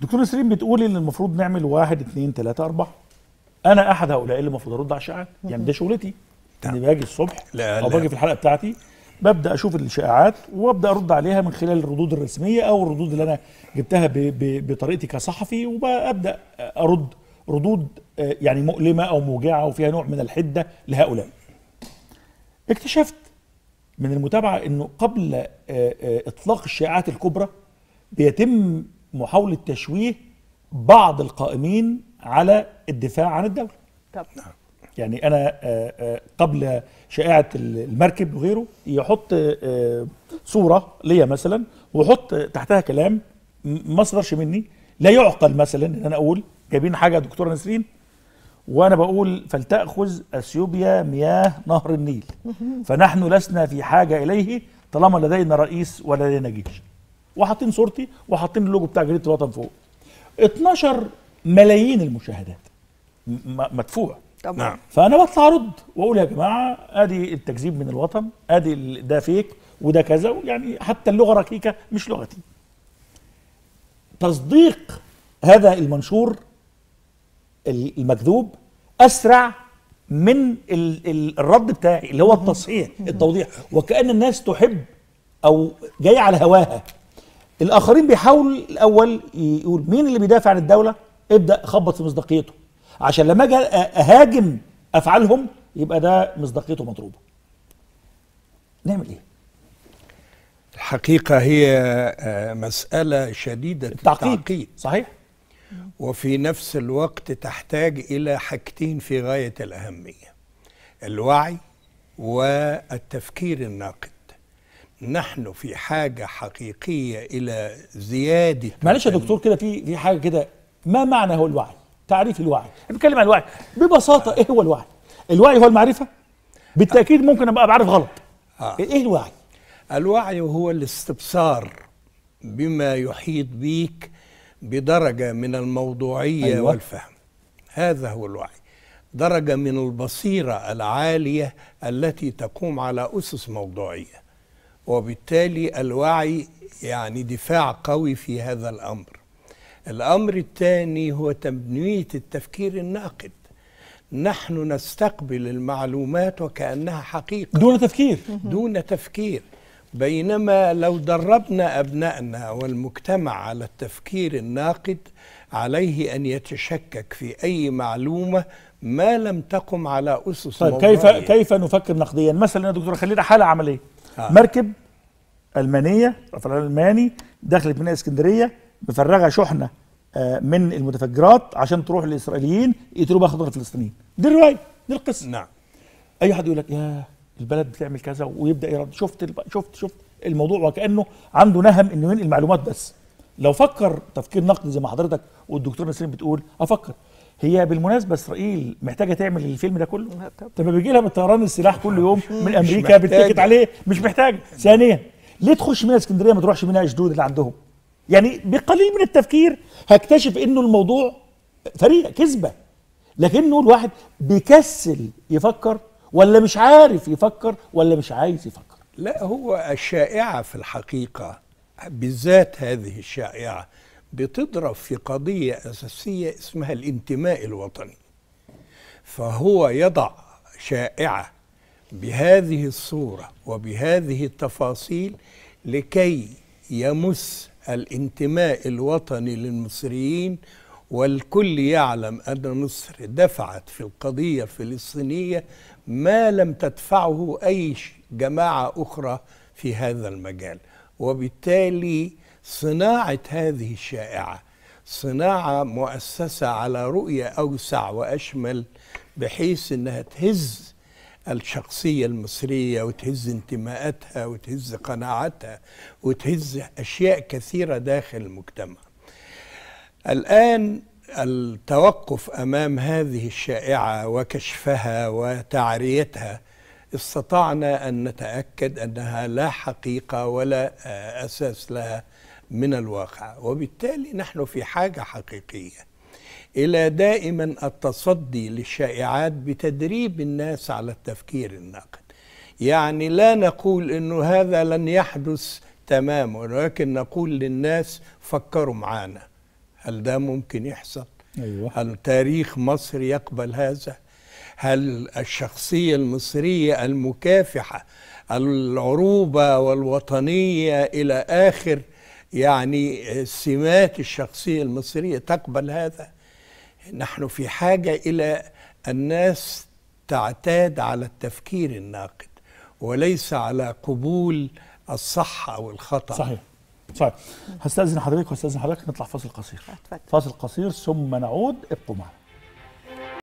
دكتور سليم بتقولي ان المفروض نعمل واحد اثنين ثلاثة أربعة أنا أحد هؤلاء اللي المفروض أرد على الشائعات يعني ده شغلتي انا باجي الصبح لا أو باجي في الحلقة بتاعتي ببدا اشوف الشائعات وابدا ارد عليها من خلال الردود الرسميه او الردود اللي انا جبتها بطريقتي كصحفي وابدا ارد ردود آه، يعني مؤلمه او موجعه وفيها نوع من الحده لهؤلاء. اكتشفت من المتابعه انه قبل آه، آه، اطلاق الشائعات الكبرى بيتم محاولة تشويه بعض القائمين على الدفاع عن الدولة طب. يعني أنا آه، آه، قبل شائعة المركب وغيره يحط آه، صورة ليا مثلا ويحط تحتها كلام ما صدرش مني لا يعقل مثلا ان انا اقول جايبين حاجه دكتوره نسرين وانا بقول فلتاخذ اثيوبيا مياه نهر النيل فنحن لسنا في حاجه اليه طالما لدينا رئيس ولدينا جيش وحاطين صورتي وحاطين اللوجو بتاع جريده الوطن فوق 12 ملايين المشاهدات مدفوع طبعا نعم. فانا بطلع ارد واقول يا جماعه ادي التكذيب من الوطن ادي ده فيك وده كذا يعني حتى اللغه ركيكه مش لغتي تصديق هذا المنشور المكذوب اسرع من الرد بتاعي اللي هو التصحيح التوضيح وكان الناس تحب او جايه على هواها الاخرين بيحاول الاول يقول مين اللي بيدافع عن الدوله ابدا خبط في مصداقيته عشان لما اجي اهاجم افعالهم يبقى ده مصداقيته مضروبه نعمل ايه الحقيقه هي آه، مساله شديده التعقيد, التعقيد. صحيح وفي نفس الوقت تحتاج الى حاجتين في غايه الاهميه الوعي والتفكير الناقد نحن في حاجه حقيقيه الى زياده معلش يا دكتور كده في في حاجه كده ما معنى هو الوعي تعريف الوعي بنتكلم عن الوعي ببساطه ايه هو الوعي الوعي هو المعرفه بالتاكيد ممكن ابقى بعرف غلط آه. ايه الوعي الوعي هو الاستبصار بما يحيط بيك بدرجه من الموضوعيه أيوة. والفهم هذا هو الوعي درجه من البصيره العاليه التي تقوم على اسس موضوعيه وبالتالي الوعي يعني دفاع قوي في هذا الأمر الأمر الثاني هو تبنية التفكير الناقد نحن نستقبل المعلومات وكأنها حقيقة دون تفكير دون تفكير بينما لو دربنا أبنائنا والمجتمع على التفكير الناقد عليه أن يتشكك في أي معلومة ما لم تقم على أسس طيب كيف كيف نفكر نقديا مثلا يا دكتور خلينا حالة عملية آه. مركب المانيه رفع الالماني دخلت ميناء اسكندريه مفرغه شحنه آه، من المتفجرات عشان تروح للاسرائيليين يقتلوا بقى خضر الفلسطينيين دي الروايه دي القصه نعم اي حد يقول لك يا البلد بتعمل كذا ويبدا يرد شفت شفت شفت الموضوع وكانه عنده نهم انه ينقل معلومات بس لو فكر تفكير نقدي زي ما حضرتك والدكتور نسرين بتقول افكر هي بالمناسبه اسرائيل محتاجه تعمل الفيلم ده كله طب بيجي لها بالطيران السلاح كل يوم من امريكا بتتكت عليه مش محتاجه ثانيا ليه تخش من اسكندريه ما تروحش منها اشدود اللي عندهم يعني بقليل من التفكير هكتشف انه الموضوع فريق كذبه لكنه الواحد بيكسل يفكر ولا مش عارف يفكر ولا مش عايز يفكر لا هو الشائعه في الحقيقه بالذات هذه الشائعه بتضرب في قضية أساسية اسمها الانتماء الوطني فهو يضع شائعة بهذه الصورة وبهذه التفاصيل لكي يمس الانتماء الوطني للمصريين والكل يعلم أن مصر دفعت في القضية الفلسطينية ما لم تدفعه أي جماعة أخرى في هذا المجال وبالتالي صناعة هذه الشائعة صناعة مؤسسة على رؤية أوسع وأشمل بحيث أنها تهز الشخصية المصرية وتهز انتماءاتها وتهز قناعاتها وتهز أشياء كثيرة داخل المجتمع الآن التوقف أمام هذه الشائعة وكشفها وتعريتها استطعنا أن نتأكد أنها لا حقيقة ولا أساس لها من الواقع وبالتالي نحن في حاجة حقيقية إلى دائما التصدي للشائعات بتدريب الناس على التفكير الناقد يعني لا نقول أنه هذا لن يحدث تماما ولكن نقول للناس فكروا معانا هل ده ممكن يحصل؟ أيوة. هل تاريخ مصر يقبل هذا؟ هل الشخصية المصرية المكافحة العروبة والوطنية إلى آخر يعني سمات الشخصية المصرية تقبل هذا نحن في حاجة إلى الناس تعتاد على التفكير الناقد وليس على قبول الصح أو الخطأ صحيح صحيح هستأذن حضرتك واستأذن حضرتك نطلع فاصل قصير فاصل قصير ثم نعود ابقوا معنا